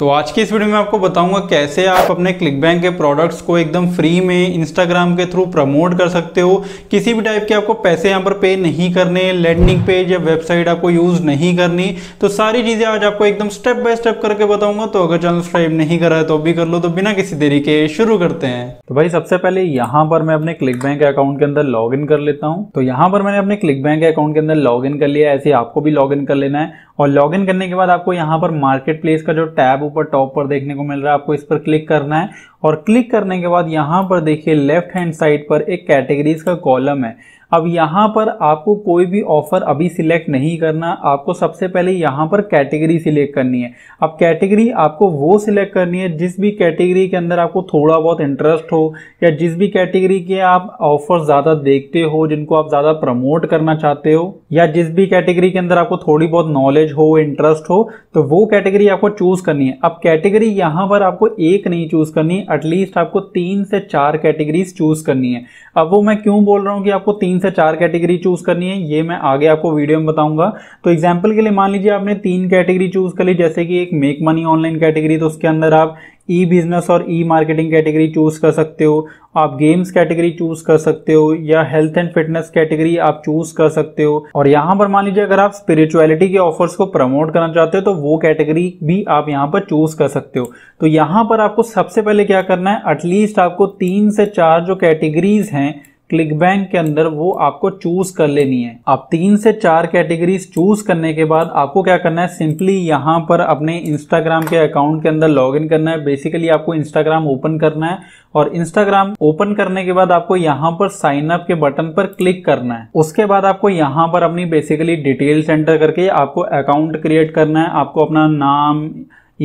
तो आज की इस वीडियो में आपको बताऊंगा कैसे आप अपने क्लिक बैंक के प्रोडक्ट्स को एकदम फ्री में इंस्टाग्राम के थ्रू प्रमोट कर सकते हो किसी भी टाइप के आपको पैसे यहाँ पर पे नहीं करने लैंडिंग पेज या वेबसाइट आपको यूज़ नहीं करनी तो सारी चीज़ें आज आपको एकदम स्टेप बाय स्टेप करके बताऊंगा तो अगर चैनल सब्सक्राइब नहीं करा है तो अभी कर लो तो बिना किसी देरी के शुरू करते हैं तो भाई सबसे पहले यहाँ पर मैं अपने क्लिक बैंक अकाउंट के अंदर लॉग कर लेता हूँ तो यहाँ पर मैंने अपने क्लिक बैंक अकाउंट के अंदर लॉग कर लिया ऐसे आपको भी लॉग कर लेना है और लॉगिन करने के बाद आपको यहाँ पर मार्केट प्लेस का जो टैब ऊपर टॉप पर देखने को मिल रहा है आपको इस पर क्लिक करना है और क्लिक करने के बाद यहाँ पर देखिए लेफ्ट हैंड साइड पर एक कैटेगरीज का कॉलम है अब यहाँ पर आपको कोई भी ऑफर अभी सिलेक्ट नहीं करना आपको सबसे पहले यहाँ पर कैटेगरी सिलेक्ट करनी है अब कैटेगरी आपको वो सिलेक्ट करनी है जिस भी कैटेगरी के अंदर आपको थोड़ा बहुत इंटरेस्ट हो या जिस भी कैटेगरी के आप ऑफर ज़्यादा देखते हो जिनको आप ज़्यादा प्रमोट करना चाहते हो या जिस भी कैटेगरी के अंदर आपको थोड़ी बहुत नॉलेज हो इंटरेस्ट हो तो वो कैटेगरी आपको चूज़ करनी है अब कैटेगरी यहाँ पर आपको एक नहीं चूज़ करनी एटलीस्ट आपको तीन से चार कैटेगरीज चूज़ करनी है अब वो मैं क्यों बोल रहा हूँ कि आपको तीन से चार कैटेगरी चूज करनी है ये मैं आगे आपको वीडियो में बताऊंगा तो एग्जाम्पल के लिए मान लीजिए आपने तीन कैटेगरी चूज कर ली जैसे कि एक मेक मनी ऑनलाइन कैटेगरी तो उसके अंदर आप ई बिजनेस और ई मार्केटिंग कैटेगरी चूज कर सकते हो आप गेम्स कैटेगरी चूज कर सकते हो या हेल्थ एंड फिटनेस कैटेगरी आप चूज कर सकते हो और यहाँ पर मान लीजिए अगर आप स्पिरिचुअलिटी के ऑफर्स को प्रमोट करना चाहते हो तो वो कैटेगरी भी आप यहाँ पर चूज कर सकते हो तो यहाँ पर आपको सबसे पहले क्या करना है एटलीस्ट आपको तीन से चार जो कैटेगरीज हैं क्लिक बैंक के अंदर वो आपको चूज कर लेनी है आप तीन से चार कैटेगरीज चूज करने के बाद आपको क्या करना है सिंपली यहाँ पर अपने इंस्टाग्राम के अकाउंट के अंदर लॉगिन करना है बेसिकली आपको इंस्टाग्राम ओपन करना है और इंस्टाग्राम ओपन करने के बाद आपको यहाँ पर साइन अप के बटन पर क्लिक करना है उसके बाद आपको यहाँ पर अपनी बेसिकली डिटेल्स एंटर करके आपको अकाउंट क्रिएट करना है आपको अपना नाम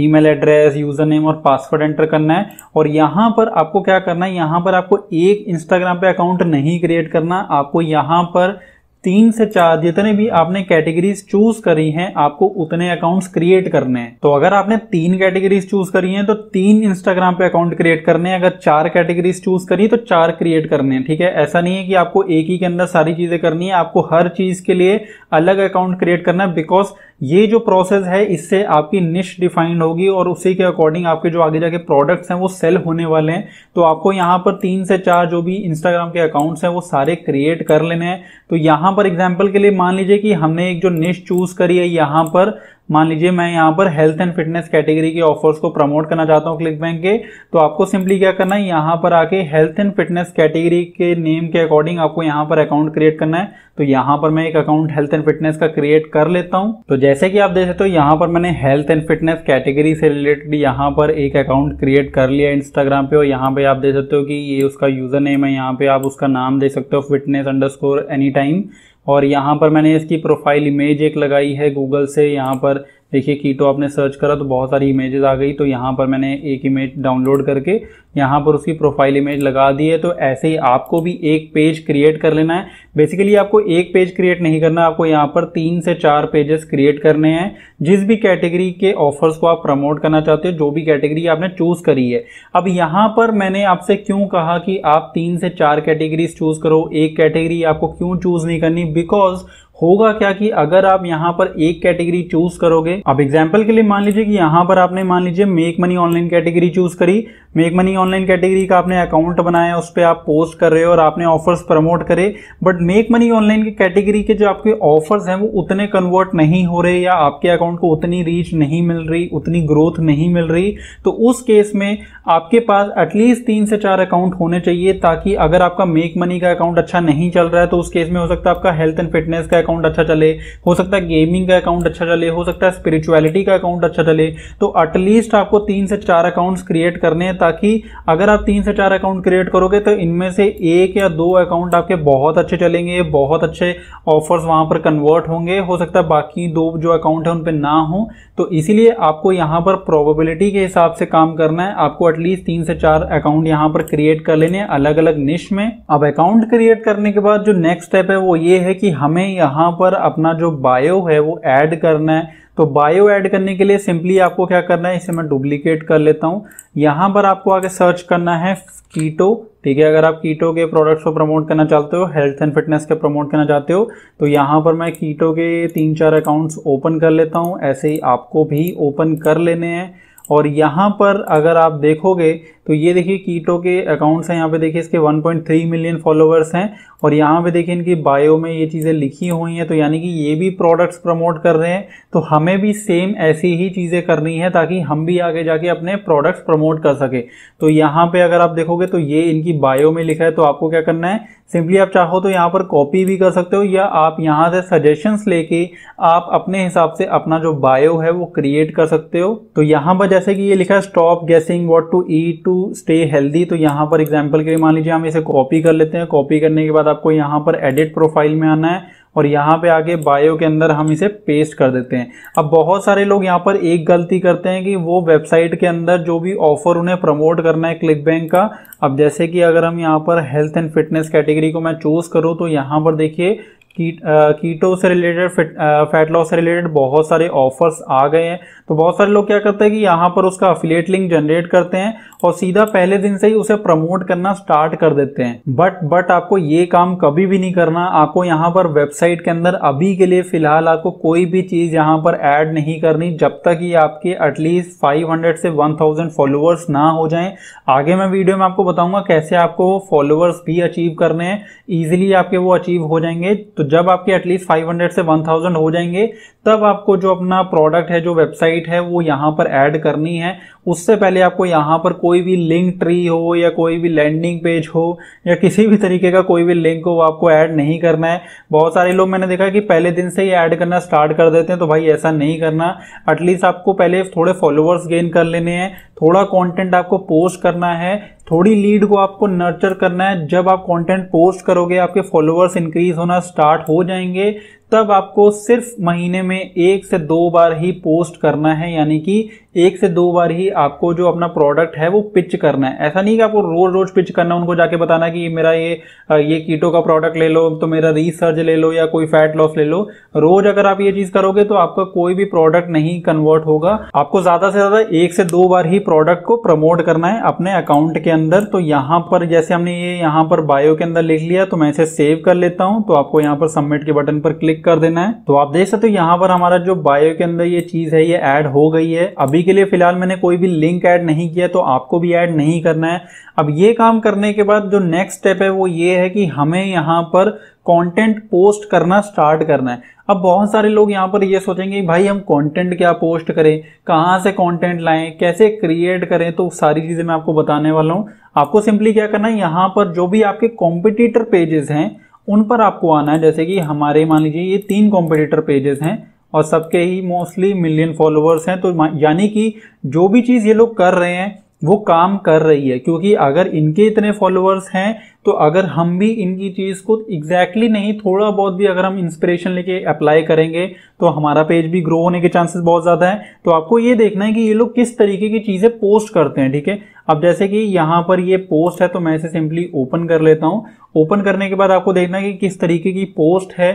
ईमेल एड्रेस यूजर नेम और पासवर्ड एंटर करना है और यहाँ पर आपको क्या करना है यहाँ पर आपको एक इंस्टाग्राम पे अकाउंट नहीं क्रिएट करना आपको यहाँ पर तीन से चार जितने भी आपने कैटेगरीज चूज करी हैं आपको उतने अकाउंट्स क्रिएट करने हैं तो अगर आपने तीन कैटेगरीज चूज करी हैं तो तीन इंस्टाग्राम पे अकाउंट क्रिएट करने हैं अगर चार कैटेगरीज चूज करी तो चार क्रिएट करने हैं ठीक है ऐसा नहीं है कि आपको एक ही के अंदर सारी चीजें करनी है आपको हर चीज के लिए अलग अकाउंट क्रिएट करना है बिकॉज ये जो प्रोसेस है इससे आपकी निश डिफाइंड होगी और उसी के अकॉर्डिंग आपके जो आगे जाके प्रोडक्ट्स हैं वो सेल होने वाले हैं तो आपको यहाँ पर तीन से चार जो भी इंस्टाग्राम के अकाउंट्स हैं वो सारे क्रिएट कर लेने हैं तो यहाँ पर एग्जाम्पल के लिए मान लीजिए कि हमने एक जो निश चूज करी है यहाँ पर मान लीजिए मैं यहाँ पर हेल्थ एंड फिटनेस कैटेगरी के ऑफर्स को प्रमोट करना चाहता हूँ क्लिक बैंक के तो आपको सिंपली क्या करना है यहाँ पर आके हेल्थ एंड फिटनेस कैटेगरी के नेम के अकॉर्डिंग आपको यहाँ पर अकाउंट क्रिएट करना है तो यहाँ पर मैं एक अकाउंट हेल्थ एंड फिटनेस का क्रिएट कर लेता हूँ तो जैसे कि आप देख सकते हो यहाँ पर मैंने हेल्थ एंड फिटनेस कैटेगरी से रिलेटेड यहाँ पर एक अकाउंट क्रिएट कर लिया इंस्टाग्राम पे और यहाँ पे आप देख सकते हो कि ये उसका यूजर नेम है यहाँ पे आप उसका नाम दे सकते हो फिटनेस अंडर एनी टाइम और यहाँ पर मैंने इसकी प्रोफाइल इमेज एक लगाई है गूगल से यहाँ पर देखिए कीटो तो आपने सर्च करा तो बहुत सारी इमेजेस आ गई तो यहाँ पर मैंने एक इमेज डाउनलोड करके यहाँ पर उसकी प्रोफाइल इमेज लगा दी है तो ऐसे ही आपको भी एक पेज क्रिएट कर लेना है बेसिकली आपको एक पेज क्रिएट नहीं करना है आपको यहाँ पर तीन से चार पेजेस क्रिएट करने हैं जिस भी कैटेगरी के ऑफर्स को आप प्रमोट करना चाहते हो जो भी कैटेगरी आपने चूज करी है अब यहाँ पर मैंने आपसे क्यों कहा कि आप तीन से चार कैटेगरीज चूज करो एक कैटेगरी आपको क्यों चूज नहीं करनी बिकॉज होगा क्या कि अगर आप यहाँ पर एक कैटेगरी चूज करोगे आप एग्जाम्पल के लिए मान लीजिए कि यहाँ पर आपने मान लीजिए make money online category choose करी मेक मनी ऑनलाइन कैटेगरी का आपने अकाउंट बनाया उस पर आप पोस्ट कर रहे हो और आपने ऑफर्स प्रमोट करे बट मेक मनी ऑनलाइन की कैटेगरी के जो आपके ऑफर्स हैं वो उतने कन्वर्ट नहीं हो रहे या आपके अकाउंट को उतनी रीच नहीं मिल रही उतनी ग्रोथ नहीं मिल रही तो उस केस में आपके पास एटलीस्ट तीन से चार अकाउंट होने चाहिए ताकि अगर आपका मेक मनी का अकाउंट अच्छा नहीं चल रहा है तो उस केस में हो सकता है आपका हेल्थ एंड फिटनेस का अकाउंट अकाउंट अच्छा चले हो सकता है गेमिंग का अकाउंट अच्छा चले हो सकता है स्पिरिचुअलिटी का अकाउंट अच्छा चले तो एटलीस्ट आपको तीन से चार अकाउंट्स क्रिएट करने हैं ताकि अगर आप तीन से चार अकाउंट क्रिएट करोगे तो इनमें से एक या दो अकाउंट आपके बहुत अच्छे चलेंगे बहुत अच्छे ऑफर्स वहां पर कन्वर्ट होंगे हो सकता है बाकी दो जो अकाउंट है उन पर ना हो तो इसीलिए आपको यहां पर प्रोबेबिलिटी के हिसाब से काम करना है आपको एटलीस्ट तीन से चार अकाउंट यहां पर क्रिएट कर लेने अलग अलग निश में अब अकाउंट क्रिएट करने के बाद जो नेक्स्ट स्टेप है वो ये है कि हमें यहां यहाँ पर अपना जो बायो है वो ऐड करना है तो बायो ऐड करने के लिए सिंपली आपको क्या करना है इसे मैं डुप्लीकेट कर लेता हूँ यहाँ पर आपको आगे सर्च करना है कीटो ठीक है अगर आप कीटो के प्रोडक्ट्स को प्रमोट करना चाहते हो हेल्थ एंड फिटनेस के प्रमोट करना चाहते हो तो यहाँ पर मैं कीटो के तीन चार अकाउंट्स ओपन कर लेता हूँ ऐसे ही आपको भी ओपन कर लेने हैं और यहाँ पर अगर आप देखोगे तो ये देखिए कीटो के अकाउंट्स हैं यहाँ पे देखिए इसके 1.3 मिलियन फॉलोअर्स हैं और यहाँ पे देखिए इनकी बायो में ये चीज़ें लिखी हुई हैं तो यानी कि ये भी प्रोडक्ट्स प्रमोट कर रहे हैं तो हमें भी सेम ऐसी ही चीज़ें करनी है ताकि हम भी आगे जाके अपने प्रोडक्ट्स प्रमोट कर सके तो यहाँ पर अगर आप देखोगे तो ये इनकी बायो में लिखा है तो आपको क्या करना है सिंपली आप चाहो तो यहाँ पर कॉपी भी कर सकते हो या आप यहाँ से सजेशंस लेके आप अपने हिसाब से अपना जो बायो है वो क्रिएट कर सकते हो तो यहाँ पर जैसे कि ये लिखा है stop guessing what to eat to to stay healthy तो यहाँ पर एग्जाम्पल के लिए मान लीजिए हम इसे कॉपी कर लेते हैं कॉपी करने के बाद आपको यहाँ पर एडिट प्रोफाइल में आना है और यहाँ पे आके बायो के अंदर हम इसे पेस्ट कर देते हैं अब बहुत सारे लोग यहाँ पर एक गलती करते हैं कि वो वेबसाइट के अंदर जो भी ऑफर उन्हें प्रमोट करना है क्लिक बैंक का अब जैसे कि अगर हम यहाँ पर हेल्थ एंड फिटनेस कैटेगरी को मैं चूज़ करूँ तो यहाँ पर देखिए कीटो से रिलेटेड फैट लॉस से रिलेटेड बहुत सारे ऑफर्स आ गए हैं तो बहुत सारे लोग क्या करते हैं कि यहाँ पर उसका अफिलेट लिंक जनरेट करते हैं और सीधा पहले दिन से ही उसे प्रमोट करना स्टार्ट कर देते हैं बट बट आपको ये काम कभी भी नहीं करना आपको यहाँ पर वेबसाइट के अंदर अभी के लिए फिलहाल आपको कोई भी चीज़ यहाँ पर ऐड नहीं करनी जब तक ये आपके एटलीस्ट फाइव से वन फॉलोअर्स ना हो जाए आगे मैं वीडियो में आपको बताऊंगा कैसे आपको फॉलोअर्स भी अचीव करने हैं ईजिली आपके वो अचीव हो जाएंगे तो तो जब आपके एटलीस्ट 500 से 1000 हो जाएंगे तब आपको जो अपना प्रोडक्ट है जो वेबसाइट है वो यहाँ पर ऐड करनी है उससे पहले आपको यहाँ पर कोई भी लिंक ट्री हो या कोई भी लैंडिंग पेज हो या किसी भी तरीके का कोई भी लिंक हो आपको ऐड नहीं करना है बहुत सारे लोग मैंने देखा कि पहले दिन से ही ऐड करना स्टार्ट कर देते हैं तो भाई ऐसा नहीं करना एटलीस्ट आपको पहले थोड़े फॉलोअर्स गेन कर लेने हैं थोड़ा कंटेंट आपको पोस्ट करना है थोड़ी लीड को आपको नर्चर करना है जब आप कॉन्टेंट पोस्ट करोगे आपके फॉलोअर्स इंक्रीज होना स्टार्ट स्टार्ट हो जाएंगे तब आपको सिर्फ महीने में एक से दो बार ही पोस्ट करना है यानी कि एक से दो बार ही आपको जो अपना प्रोडक्ट है वो पिच करना है ऐसा नहीं कि आपको रोज रोज पिच करना है उनको जाके बताना कि मेरा ये ये कीटो का प्रोडक्ट ले लो तो मेरा रिसर्च ले लो या कोई फैट लॉस ले लो रोज अगर आप ये चीज़ करोगे तो आपका कोई भी प्रोडक्ट नहीं कन्वर्ट होगा आपको ज़्यादा से ज़्यादा एक से दो बार ही प्रोडक्ट को प्रमोट करना है अपने अकाउंट के अंदर तो यहाँ पर जैसे हमने ये यहाँ पर बायो के अंदर लिख लिया तो मैं इसे सेव कर लेता हूँ तो आपको यहाँ पर सबमिट के बटन पर क्लिक कर देना है तो आप देख सकते हो यहाँ पर हमारा जो बायो के अंदर ये चीज़ है ये एड हो गई है अभी अभी के लिए फिलहाल मैंने कोई भी लिंक ऐड नहीं किया तो आपको भी ऐड नहीं करना है अब ये काम करने के बाद जो नेक्स्ट स्टेप है वो ये है कि हमें यहाँ पर कंटेंट पोस्ट करना स्टार्ट करना है अब बहुत सारे लोग यहाँ पर ये सोचेंगे भाई हम कंटेंट क्या पोस्ट करें कहाँ से कंटेंट लाएं कैसे क्रिएट करें तो सारी चीज़ें मैं आपको बताने वाला हूँ आपको सिंपली क्या करना है यहाँ पर जो भी आपके कॉम्पिटिटर पेजेस हैं उन पर आपको आना है जैसे कि हमारे मान लीजिए ये तीन कॉम्पिटिटर पेजेस हैं और सबके ही मोस्टली मिलियन फॉलोअर्स हैं तो यानी कि जो भी चीज़ ये लोग कर रहे हैं वो काम कर रही है क्योंकि अगर इनके इतने फॉलोअर्स हैं तो अगर हम भी इनकी चीज़ को एग्जैक्टली exactly नहीं थोड़ा बहुत भी अगर हम इंस्पिरेशन लेके अप्लाई करेंगे तो हमारा पेज भी ग्रो होने के चांसेस बहुत ज़्यादा है तो आपको ये देखना है कि ये लोग किस तरीके की चीज़ें पोस्ट करते हैं ठीक है अब जैसे कि यहाँ पर ये पोस्ट है तो मैं इसे सिंपली ओपन कर लेता हूँ ओपन करने के बाद आपको देखना है कि किस तरीके की पोस्ट है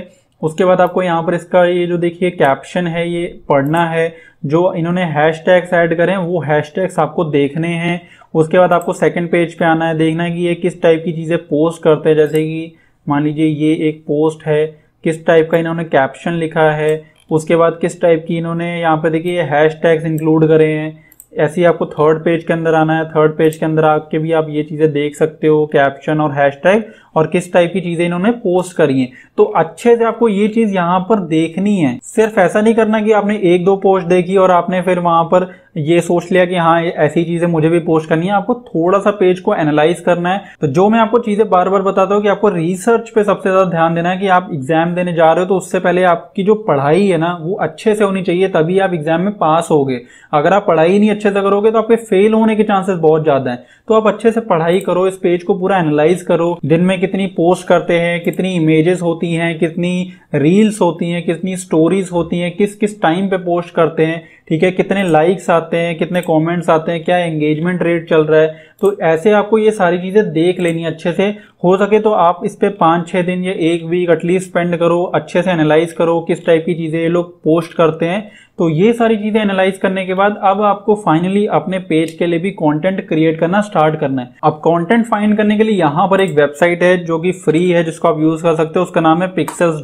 उसके बाद आपको यहाँ पर इसका ये जो देखिए कैप्शन है ये पढ़ना है जो इन्होंने हैश टैग्स ऐड करें वो हैश टैग्स आपको देखने हैं उसके बाद आपको सेकंड पेज पे आना है देखना है कि ये किस टाइप की चीज़ें पोस्ट करते हैं जैसे कि मान लीजिए ये एक पोस्ट है किस टाइप का इन्होंने कैप्शन लिखा है उसके बाद किस टाइप की इन्होंने यहाँ पे देखिए हैश टैग्स इंक्लूड करे हैं ऐसे ही आपको थर्ड पेज के अंदर आना है थर्ड पेज के अंदर आके भी आप ये चीज़ें देख सकते हो कैप्शन और हैशटैग और किस टाइप की चीज़ें इन्होंने पोस्ट करी हैं तो अच्छे से आपको ये चीज़ यहाँ पर देखनी है सिर्फ ऐसा नहीं करना कि आपने एक दो पोस्ट देखी और आपने फिर वहां पर ये सोच लिया कि हाँ ऐसी चीजें मुझे भी पोस्ट करनी है आपको थोड़ा सा पेज को एनालाइज करना है तो जो मैं आपको चीजें बार बार बताता हूँ कि आपको रिसर्च पे सबसे ज्यादा ध्यान देना है कि आप एग्जाम देने जा रहे हो तो उससे पहले आपकी जो पढ़ाई है ना वो अच्छे से होनी चाहिए तभी आप एग्जाम में पास हो अगर आप पढ़ाई नहीं अच्छे से करोगे तो आपके फेल होने के चांसेस बहुत ज्यादा है तो आप अच्छे से पढ़ाई करो इस पेज को पूरा एनालाइज करो दिन में कितनी पोस्ट करते हैं कितनी इमेजेस होती हैं कितनी रील्स होती हैं कितनी स्टोरीज होती हैं किस किस टाइम पे पोस्ट करते हैं ठीक है कितने लाइक्स आ आते हैं कितने कमेंट्स आते हैं क्या एंगेजमेंट रेट चल रहा है तो ऐसे आपको ये सारी चीज़ें देख लेनी अच्छे से हो सके तो आप इस पर पाँच छः दिन या एक वीक एटलीस्ट स्पेंड करो अच्छे से एनालाइज करो किस टाइप की चीज़ें ये लोग पोस्ट करते हैं तो ये सारी चीज़ें एनालाइज करने के बाद अब आपको फाइनली अपने पेज के लिए भी कंटेंट क्रिएट करना स्टार्ट करना है अब कंटेंट फाइंड करने के लिए यहाँ पर एक वेबसाइट है जो कि फ्री है जिसको आप यूज़ कर सकते हो उसका नाम है पिक्सल्स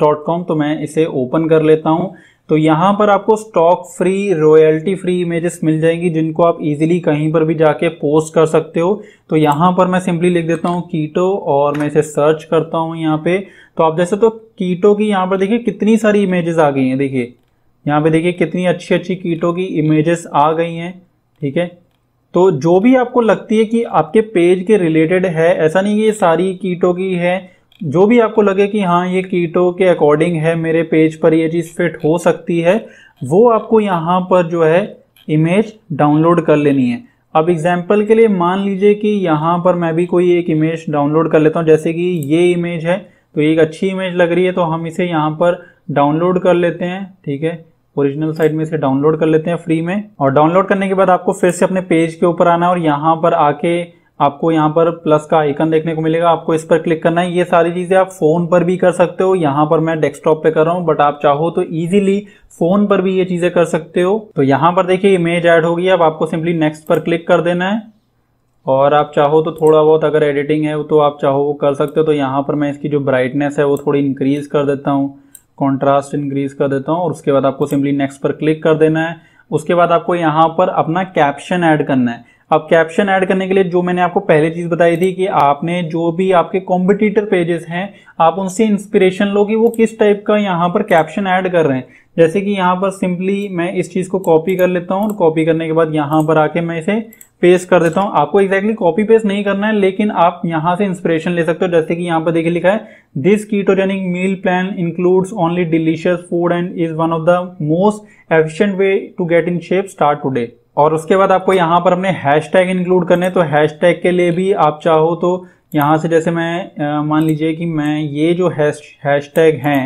तो मैं इसे ओपन कर लेता हूँ तो यहाँ पर आपको stock free royalty free images मिल जाएंगी जिनको आप इजीली कहीं पर भी जाके पोस्ट कर सकते हो तो यहाँ पर मैं सिंपली लिख देता हूँ कीटो और मैं इसे सर्च करता हूँ यहाँ पे तो आप जैसे तो कीटो की यहाँ पर देखिए कितनी सारी इमेजेस आ गई हैं देखिए यहाँ पे देखिए कितनी अच्छी अच्छी कीटो की इमेजेस आ गई हैं ठीक है तो जो भी आपको लगती है कि आपके पेज के रिलेटेड है ऐसा नहीं कि ये सारी कीटो की है जो भी आपको लगे कि हाँ ये कीटो के अकॉर्डिंग है मेरे पेज पर ये चीज़ फिट हो सकती है वो आपको यहाँ पर जो है इमेज डाउनलोड कर लेनी है अब एग्जाम्पल के लिए मान लीजिए कि यहाँ पर मैं भी कोई एक इमेज डाउनलोड कर लेता हूँ जैसे कि ये इमेज है तो एक अच्छी इमेज लग रही है तो हम इसे यहाँ पर डाउनलोड कर लेते हैं ठीक है ओरिजिनल साइट में इसे डाउनलोड कर लेते हैं फ्री में और डाउनलोड करने के बाद आपको फिर से अपने पेज के ऊपर आना और यहाँ पर आके आपको यहाँ पर प्लस का आइकन देखने को मिलेगा आपको इस पर क्लिक करना है ये सारी चीज़ें आप फ़ोन पर भी कर सकते हो यहाँ पर मैं डेस्कटॉप पे कर रहा हूँ बट आप चाहो तो इजीली फ़ोन पर भी ये चीज़ें कर सकते हो तो यहाँ पर देखिए इमेज ऐड होगी अब आपको सिंपली नेक्स्ट पर क्लिक कर देना है और आप चाहो तो थोड़ा बहुत अगर एडिटिंग है तो आप चाहो वो कर सकते हो तो यहाँ पर मैं इसकी जो ब्राइटनेस है वो थोड़ी इंक्रीज़ कर देता हूँ कॉन्ट्रास्ट इंक्रीज़ कर देता हूँ और उसके बाद आपको सिंपली नेक्स्ट पर क्लिक कर देना है उसके बाद आपको यहाँ पर अपना कैप्शन ऐड करना है अब कैप्शन ऐड करने के लिए जो मैंने आपको पहले चीज़ बताई थी कि आपने जो भी आपके कॉम्पिटिटर पेजेस हैं आप उनसे इंस्पिरेशन लो कि वो किस टाइप का यहाँ पर कैप्शन ऐड कर रहे हैं जैसे कि यहाँ पर सिंपली मैं इस चीज़ को कॉपी कर लेता हूँ और कॉपी करने के बाद यहाँ पर आके मैं इसे पेस्ट कर देता हूँ आपको एग्जैक्टली कॉपी पेस्ट नहीं करना है लेकिन आप यहाँ से इंस्पिरेशन ले सकते हो जैसे कि यहाँ पर देखिए लिखा है this ketogenic meal plan includes only delicious food and is one of the most efficient way to get in shape start today और उसके बाद आपको यहाँ पर हमने हैश टैग इंक्लूड करने तो हैश टैग के लिए भी आप चाहो तो यहाँ से जैसे मैं मान लीजिए कि मैं ये जो हैश हैश टैग हैं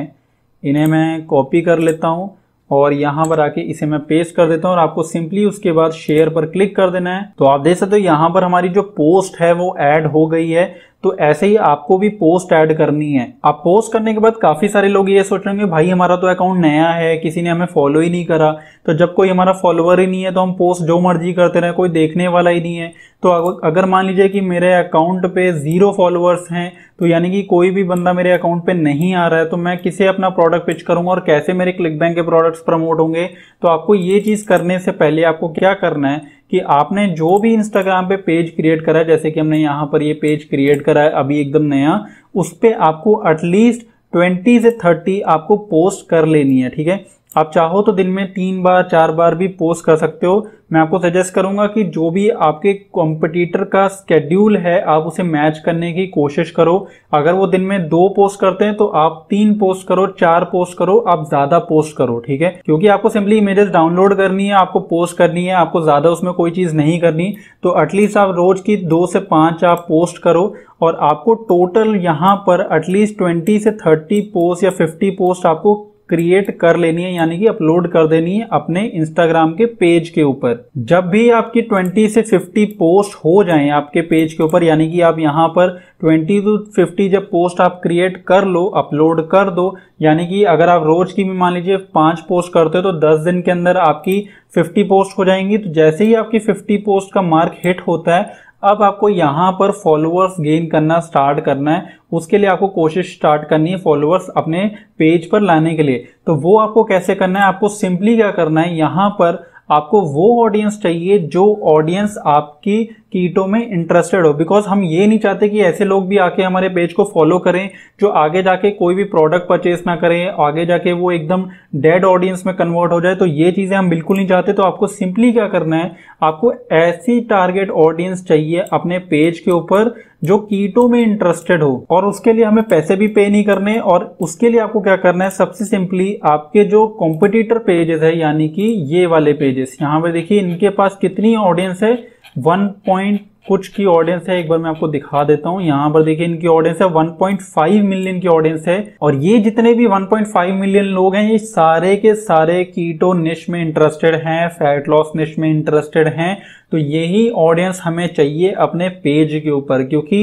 इन्हें मैं कॉपी कर लेता हूँ और यहाँ पर आके इसे मैं पेस्ट कर देता हूँ और आपको सिंपली उसके बाद शेयर पर क्लिक कर देना है तो आप देख सकते हो यहाँ पर हमारी जो पोस्ट है वो ऐड हो गई है तो ऐसे ही आपको भी पोस्ट ऐड करनी है आप पोस्ट करने के बाद काफ़ी सारे लोग ये सोच रहे होंगे भाई हमारा तो अकाउंट नया है किसी ने हमें फॉलो ही नहीं करा तो जब कोई हमारा फॉलोअर ही नहीं है तो हम पोस्ट जो मर्जी करते रहे कोई देखने वाला ही नहीं है तो अगर मान लीजिए कि मेरे अकाउंट पे ज़ीरो फॉलोअर्स हैं तो यानी कि कोई भी बंदा मेरे अकाउंट पे नहीं आ रहा है तो मैं किसे अपना प्रोडक्ट पिच करूंगा और कैसे मेरे क्लिक बैंक के प्रोडक्ट्स प्रमोट होंगे तो आपको ये चीज़ करने से पहले आपको क्या करना है कि आपने जो भी इंस्टाग्राम पे पेज क्रिएट करा है जैसे कि हमने यहाँ पर ये पेज क्रिएट करा है अभी एकदम नया उस पर आपको एटलीस्ट ट्वेंटी से थर्टी आपको पोस्ट कर लेनी है ठीक है आप चाहो तो दिन में तीन बार चार बार भी पोस्ट कर सकते हो मैं आपको सजेस्ट करूंगा कि जो भी आपके कॉम्पिटिटर का स्केड्यूल है आप उसे मैच करने की कोशिश करो अगर वो दिन में दो पोस्ट करते हैं तो आप तीन पोस्ट करो चार पोस्ट करो आप ज़्यादा पोस्ट करो ठीक है क्योंकि आपको सिंपली इमेजेस डाउनलोड करनी है आपको पोस्ट करनी है आपको ज़्यादा उसमें कोई चीज़ नहीं करनी तो एटलीस्ट आप रोज़ की दो से पांच आप पोस्ट करो और आपको टोटल यहां पर एटलीस्ट ट्वेंटी से थर्टी पोस्ट या फिफ्टी पोस्ट आपको क्रिएट कर लेनी है यानी कि अपलोड कर देनी है अपने इंस्टाग्राम के पेज के ऊपर जब भी आपकी 20 से 50 पोस्ट हो जाएं आपके पेज के ऊपर यानी कि आप यहाँ पर 20 टू 50 जब पोस्ट आप क्रिएट कर लो अपलोड कर दो यानी कि अगर आप रोज की भी मान लीजिए पांच पोस्ट करते हो तो 10 दिन के अंदर आपकी 50 पोस्ट हो जाएंगी तो जैसे ही आपकी 50 पोस्ट का मार्क हिट होता है अब आपको यहाँ पर फॉलोअर्स गेन करना स्टार्ट करना है उसके लिए आपको कोशिश स्टार्ट करनी है फॉलोअर्स अपने पेज पर लाने के लिए तो वो आपको कैसे करना है आपको सिंपली क्या करना है यहाँ पर आपको वो ऑडियंस चाहिए जो ऑडियंस आपकी कीटो में इंटरेस्टेड हो बिकॉज हम ये नहीं चाहते कि ऐसे लोग भी आके हमारे पेज को फॉलो करें जो आगे जाके कोई भी प्रोडक्ट परचेस ना करें आगे जाके वो एकदम डेड ऑडियंस में कन्वर्ट हो जाए तो ये चीज़ें हम बिल्कुल नहीं चाहते तो आपको सिंपली क्या करना है आपको ऐसी टारगेट ऑडियंस चाहिए अपने पेज के ऊपर जो कीटो में इंटरेस्टेड हो और उसके लिए हमें पैसे भी पे नहीं करने और उसके लिए आपको क्या करना है सबसे सिंपली आपके जो कॉम्पिटिटर पेजेस है यानी कि ये वाले पेजेस यहाँ पे देखिए इनके पास कितनी ऑडियंस है वन पॉइंट कुछ की ऑडियंस है एक बार मैं आपको दिखा देता हूँ यहाँ पर देखिए इनकी ऑडियंस है 1.5 मिलियन की ऑडियंस है और ये जितने भी 1.5 मिलियन लोग हैं ये सारे के सारे कीटो निश में इंटरेस्टेड हैं फैट लॉस निश में इंटरेस्टेड हैं तो यही ऑडियंस हमें चाहिए अपने पेज के ऊपर क्योंकि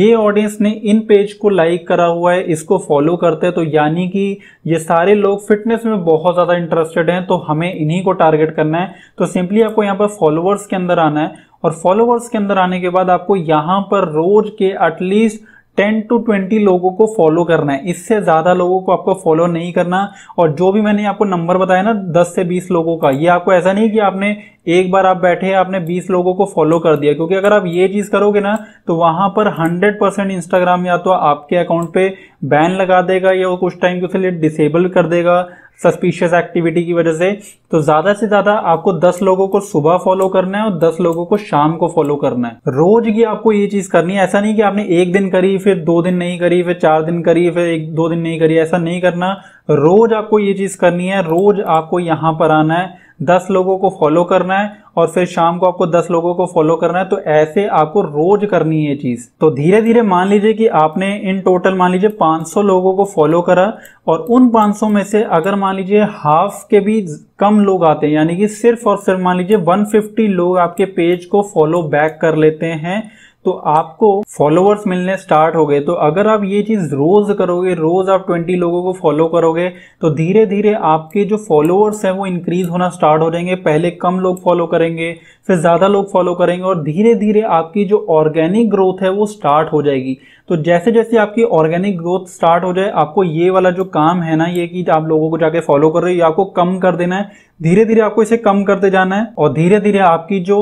ये ऑडियंस ने इन पेज को लाइक करा हुआ है इसको फॉलो करते हैं तो यानी कि ये सारे लोग फिटनेस में बहुत ज़्यादा इंटरेस्टेड हैं तो हमें इन्हीं को टारगेट करना है तो सिंपली आपको यहाँ पर फॉलोअर्स के अंदर आना है और फॉलोवर्स के अंदर आने के बाद आपको यहाँ पर रोज के एटलीस्ट टेन टू ट्वेंटी लोगों को फॉलो करना है इससे ज़्यादा लोगों को आपको फॉलो नहीं करना और जो भी मैंने आपको नंबर बताया ना दस से बीस लोगों का ये आपको ऐसा नहीं कि आपने एक बार आप बैठे आपने बीस लोगों को फॉलो कर दिया क्योंकि अगर आप ये चीज़ करोगे ना तो वहां पर हंड्रेड परसेंट इंस्टाग्राम या तो आपके अकाउंट पे बैन लगा देगा या वो कुछ टाइम के उसे डिसेबल कर देगा सस्पिशियस एक्टिविटी की वजह से तो ज्यादा से ज्यादा आपको 10 लोगों को सुबह फॉलो करना है और 10 लोगों को शाम को फॉलो करना है रोज की आपको ये चीज करनी है ऐसा नहीं कि आपने एक दिन करी फिर दो दिन नहीं करी फिर चार दिन करी फिर एक दो दिन नहीं करी ऐसा नहीं करना रोज आपको ये चीज करनी है रोज आपको यहां पर आना है दस लोगों को फॉलो करना है और फिर शाम को आपको दस लोगों को फॉलो करना है तो ऐसे आपको रोज करनी है चीज तो धीरे धीरे मान लीजिए कि आपने इन टोटल मान लीजिए 500 लोगों को फॉलो करा और उन 500 में से अगर मान लीजिए हाफ के भी कम लोग आते हैं यानी कि सिर्फ और सिर्फ मान लीजिए 150 लोग आपके पेज को फॉलो बैक कर लेते हैं तो आपको फॉलोअर्स मिलने स्टार्ट हो गए तो अगर आप ये चीज़ रोज़ करोगे रोज़ आप 20 लोगों को फॉलो करोगे तो धीरे धीरे आपके जो फॉलोअर्स हैं वो इंक्रीज़ होना स्टार्ट हो जाएंगे पहले कम लोग फॉलो करेंगे फिर ज़्यादा लोग फॉलो करेंगे और धीरे धीरे आपकी जो ऑर्गेनिक ग्रोथ है वो स्टार्ट हो जाएगी तो जैसे जैसे आपकी ऑर्गेनिक ग्रोथ स्टार्ट हो जाए आपको ये वाला जो काम है ना ये कि आप लोगों को जाके फॉलो कर रहे हो ये आपको कम कर देना है धीरे धीरे आपको इसे कम करते जाना है और धीरे धीरे आपकी जो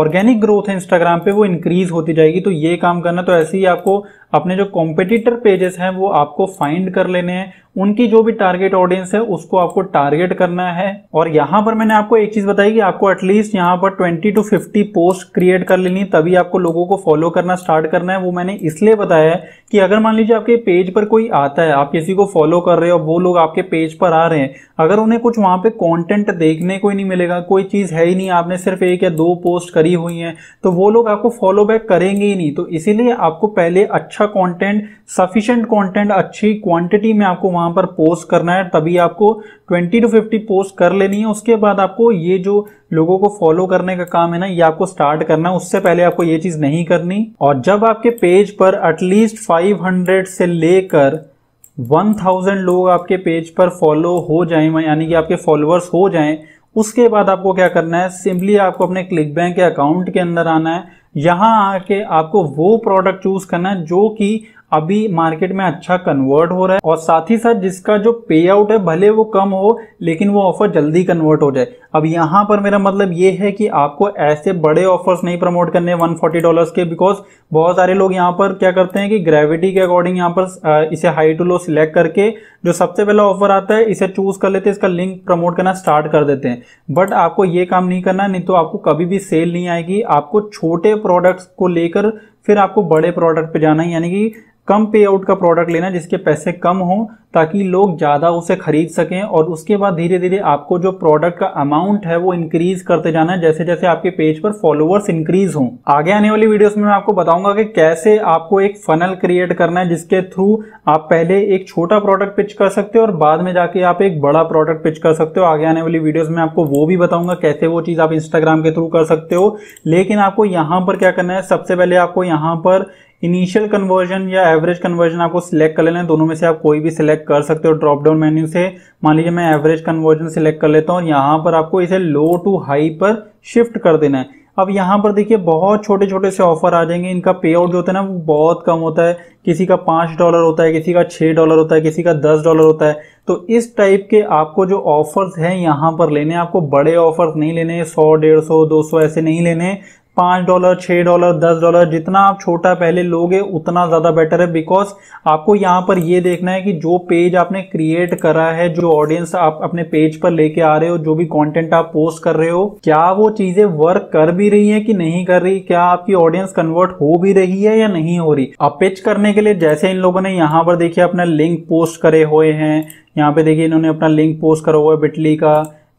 ऑर्गेनिक ग्रोथ है इंस्टाग्राम पे वो इंक्रीज होती जाएगी तो ये काम करना तो ऐसे ही आपको अपने जो कॉम्पिटिटर पेजेस हैं वो आपको फाइंड कर लेने हैं उनकी जो भी टारगेट ऑडियंस है उसको आपको टारगेट करना है और यहाँ पर मैंने आपको एक चीज़ बताई कि आपको एटलीस्ट यहाँ पर 20 टू 50 पोस्ट क्रिएट कर लेनी है तभी आपको लोगों को फॉलो करना स्टार्ट करना है वो मैंने इसलिए बताया है कि अगर मान लीजिए आपके पेज पर कोई आता है आप किसी को फॉलो कर रहे हो वो लोग आपके पेज पर आ रहे हैं अगर उन्हें कुछ वहां पर कॉन्टेंट देखने को ही नहीं मिलेगा कोई चीज़ है ही नहीं आपने सिर्फ एक या दो पोस्ट करी हुई है तो वो लोग आपको फॉलो बैक करेंगे ही नहीं तो इसीलिए आपको पहले अच्छा अच्छा कंटेंट सफिशिएंट कंटेंट अच्छी क्वांटिटी में आपको वहां पर पोस्ट करना है तभी आपको 20 टू 50 पोस्ट कर लेनी है उसके बाद आपको ये जो लोगों को फॉलो करने का काम है ना ये आपको स्टार्ट करना है उससे पहले आपको ये चीज नहीं करनी और जब आपके पेज पर एटलीस्ट फाइव से लेकर 1000 लोग आपके पेज पर फॉलो हो जाए यानी कि आपके फॉलोअर्स हो जाएं उसके बाद आपको क्या करना है सिंपली आपको अपने क्लिक बैंक के अकाउंट के अंदर आना है यहाँ आके आपको वो प्रोडक्ट चूज करना है जो कि अभी मार्केट में अच्छा कन्वर्ट हो रहा है और साथ ही साथ जिसका जो पे आउट है भले वो कम हो लेकिन वो ऑफर जल्दी कन्वर्ट हो जाए अब यहाँ पर मेरा मतलब ये है कि आपको ऐसे बड़े ऑफर्स नहीं प्रमोट करने 140 डॉलर्स के बिकॉज बहुत सारे लोग यहाँ पर क्या करते हैं कि ग्रेविटी के अकॉर्डिंग यहाँ पर इसे हाई टू लो सिलेक्ट करके जो सबसे पहला ऑफर आता है इसे चूज कर लेते हैं इसका लिंक प्रमोट करना स्टार्ट कर देते हैं बट आपको ये काम नहीं करना नहीं तो आपको कभी भी सेल नहीं आएगी आपको छोटे प्रोडक्ट्स को लेकर फिर आपको बड़े प्रोडक्ट पे जाना है यानी कि कम पे आउट का प्रोडक्ट लेना जिसके पैसे कम हों ताकि लोग ज़्यादा उसे खरीद सकें और उसके बाद धीरे धीरे आपको जो प्रोडक्ट का अमाउंट है वो इंक्रीज करते जाना है जैसे जैसे आपके पेज पर फॉलोअर्स इंक्रीज हों आगे आने वाली वीडियोस में मैं आपको बताऊंगा कि कैसे आपको एक फनल क्रिएट करना है जिसके थ्रू आप पहले एक छोटा प्रोडक्ट पिच कर सकते हो और बाद में जाके आप एक बड़ा प्रोडक्ट पिच कर सकते हो आगे आने वाली वीडियो में आपको वो भी बताऊंगा कैसे वो चीज़ आप इंस्टाग्राम के थ्रू कर सकते हो लेकिन आपको यहाँ पर क्या करना है सबसे पहले आपको यहाँ पर इनिशियल कन्वर्जन या एवरेज कन्वर्जन आपको सिलेक्ट कर लेना है दोनों में से आप कोई भी सिलेक्ट कर सकते हो ड्रॉप डाउन मेन्यू से मान लीजिए मैं एवरेज कन्वर्जन सिलेक्ट कर लेता हूँ यहाँ पर आपको इसे लो टू हाई पर शिफ्ट कर देना है अब यहाँ पर देखिए बहुत छोटे छोटे से ऑफर आ जाएंगे इनका पे आउट जो होता है ना वो बहुत कम होता है किसी का पाँच डॉलर होता है किसी का छः डॉलर होता है किसी का दस डॉलर होता है तो इस टाइप के आपको जो ऑफर्स हैं यहाँ पर लेने आपको बड़े ऑफर्स नहीं लेने सौ डेढ़ सौ दो सौ ऐसे नहीं लेने पाँच डॉलर छः डॉलर दस डॉलर जितना आप छोटा पहले लोगे उतना ज़्यादा बेटर है बिकॉज आपको यहाँ पर ये देखना है कि जो पेज आपने क्रिएट करा है जो ऑडियंस आप अपने पेज पर लेके आ रहे हो जो भी कंटेंट आप पोस्ट कर रहे हो क्या वो चीज़ें वर्क कर भी रही है कि नहीं कर रही क्या आपकी ऑडियंस कन्वर्ट हो भी रही है या नहीं हो रही अब पिच करने के लिए जैसे इन लोगों ने यहाँ पर देखिए अपना लिंक पोस्ट करे हुए हैं यहाँ पे देखिए इन्होंने अपना लिंक पोस्ट करा हुआ है बिटली का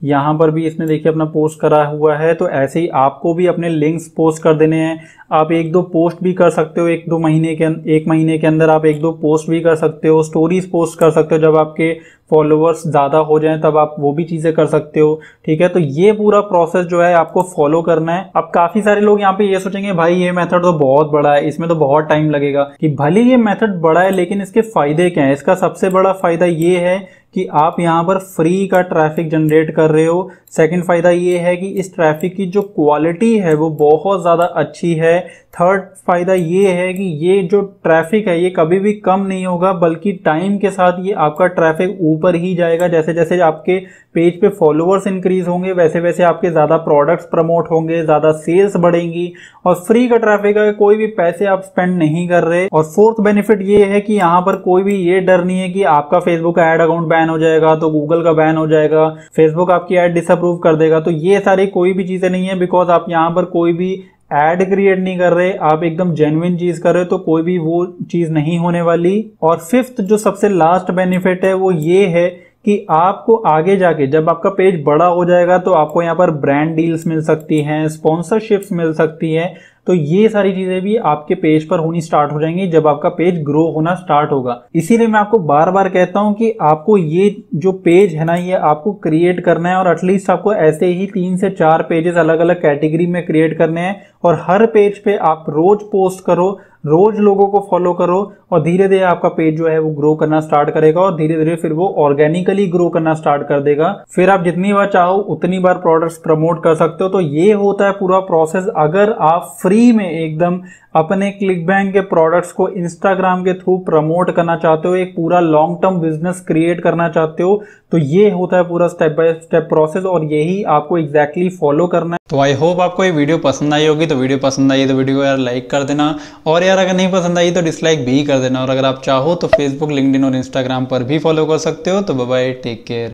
यहाँ पर भी इसने देखिए अपना पोस्ट करा हुआ है तो ऐसे ही आपको भी अपने लिंक्स पोस्ट कर देने हैं आप एक दो पोस्ट भी कर सकते हो एक दो महीने के अं-, एक महीने के अंदर आप एक दो पोस्ट भी कर सकते हो स्टोरीज पोस्ट कर सकते हो जब आपके फॉलोअर्स ज़्यादा हो जाएं तब आप वो भी चीज़ें कर सकते हो ठीक है तो ये पूरा प्रोसेस जो है आपको फॉलो करना है अब काफ़ी सारे लोग यहाँ पे ये सोचेंगे भाई ये मेथड तो बहुत बड़ा है इसमें तो बहुत टाइम लगेगा कि भले ये मेथड बड़ा है लेकिन इसके फ़ायदे क्या हैं इसका सबसे बड़ा फ़ायदा ये है कि आप यहाँ पर फ्री का ट्रैफिक जनरेट कर रहे हो सेकंड फ़ायदा ये है कि इस ट्रैफिक की जो क्वालिटी है वो बहुत ज़्यादा अच्छी है थर्ड फ़ायदा ये है कि ये जो ट्रैफिक है ये कभी भी कम नहीं होगा बल्कि टाइम के साथ ये आपका ट्रैफिक ऊपर ही जाएगा जैसे जैसे आपके पेज पे फॉलोअर्स इंक्रीज होंगे वैसे वैसे आपके ज़्यादा प्रोडक्ट्स प्रमोट होंगे ज़्यादा सेल्स बढ़ेंगी और फ्री का ट्रैफिक है कोई भी पैसे आप स्पेंड नहीं कर रहे और फोर्थ बेनिफिट ये है कि यहाँ पर कोई भी ये डर नहीं है कि आपका फेसबुक का एड अकाउंट बैन हो जाएगा तो गूगल का बैन हो जाएगा फेसबुक आपकी एड डिसअप्रूव कर देगा तो ये सारी कोई भी चीज़ें नहीं है बिकॉज आप यहाँ पर कोई भी एड क्रिएट नहीं कर रहे आप एकदम जेन्युन चीज कर रहे हो तो कोई भी वो चीज नहीं होने वाली और फिफ्थ जो सबसे लास्ट बेनिफिट है वो ये है कि आपको आगे जाके जब आपका पेज बड़ा हो जाएगा तो आपको यहाँ पर ब्रांड डील्स मिल सकती हैं स्पॉन्सरशिप्स मिल सकती हैं तो ये सारी चीज़ें भी आपके पेज पर होनी स्टार्ट हो जाएंगी जब आपका पेज ग्रो होना स्टार्ट होगा इसीलिए मैं आपको बार बार कहता हूं कि आपको ये जो पेज है ना ये आपको क्रिएट करना है और एटलीस्ट आपको ऐसे ही तीन से चार पेजेस अलग अलग कैटेगरी में क्रिएट करने हैं और हर पेज पे आप रोज पोस्ट करो रोज लोगों को फॉलो करो और धीरे धीरे आपका पेज जो है वो ग्रो करना स्टार्ट करेगा और धीरे धीरे फिर वो ऑर्गेनिकली ग्रो करना स्टार्ट कर देगा फिर आप जितनी बार चाहो उतनी बार प्रोडक्ट्स प्रमोट कर सकते हो तो ये होता है पूरा प्रोसेस अगर आप फ्री में एकदम अपने क्लिक बैंक के प्रोडक्ट्स को इंस्टाग्राम के थ्रू प्रमोट करना चाहते हो एक पूरा लॉन्ग टर्म बिजनेस क्रिएट करना चाहते हो तो ये होता है पूरा स्टेप बाय स्टेप प्रोसेस और यही आपको एग्जैक्टली exactly फॉलो करना है तो आई होप आपको ये वीडियो पसंद आई होगी तो वीडियो पसंद आई तो वीडियो को यार लाइक कर देना और यार अगर नहीं पसंद आई तो डिसलाइक भी कर देना और अगर आप चाहो तो फेसबुक लिंकड और इंस्टाग्राम पर भी फॉलो कर सकते हो तो बाय टेक केयर